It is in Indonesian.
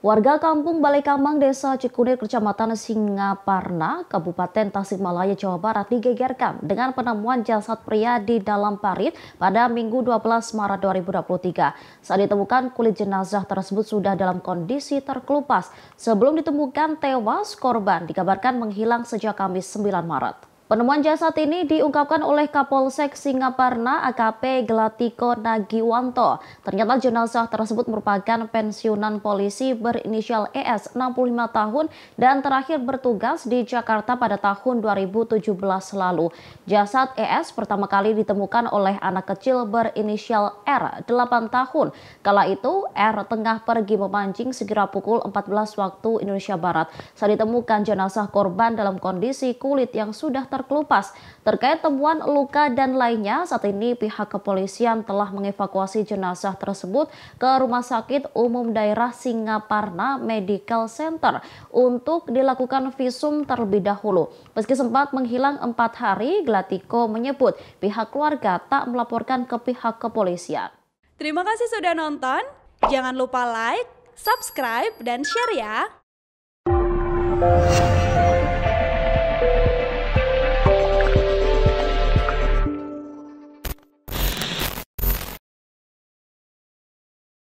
Warga kampung Balai Kambang Desa Cikunir Kecamatan Singaparna, Kabupaten Tasikmalaya, Jawa Barat digegerkan dengan penemuan jasad pria di dalam parit pada Minggu 12 Maret 2023. Saat ditemukan, kulit jenazah tersebut sudah dalam kondisi terkelupas. Sebelum ditemukan tewas, korban dikabarkan menghilang sejak Kamis 9 Maret. Penemuan jasad ini diungkapkan oleh Kapolsek Singaparna AKP Gelatiko Nagiwanto. Ternyata jenazah tersebut merupakan pensiunan polisi berinisial ES 65 tahun dan terakhir bertugas di Jakarta pada tahun 2017 lalu. Jasad ES pertama kali ditemukan oleh anak kecil berinisial R 8 tahun. Kala itu R tengah pergi memancing segera pukul 14 waktu Indonesia Barat. Saat ditemukan jenazah korban dalam kondisi kulit yang sudah ter terkelupas Kelupas. Terkait temuan luka dan lainnya, saat ini pihak kepolisian telah mengevakuasi jenazah tersebut ke Rumah Sakit Umum Daerah Singaparna Medical Center untuk dilakukan visum terlebih dahulu. Meski sempat menghilang empat hari, Glatiko menyebut pihak keluarga tak melaporkan ke pihak kepolisian. Terima kasih sudah nonton. Jangan lupa like, subscribe, dan share ya.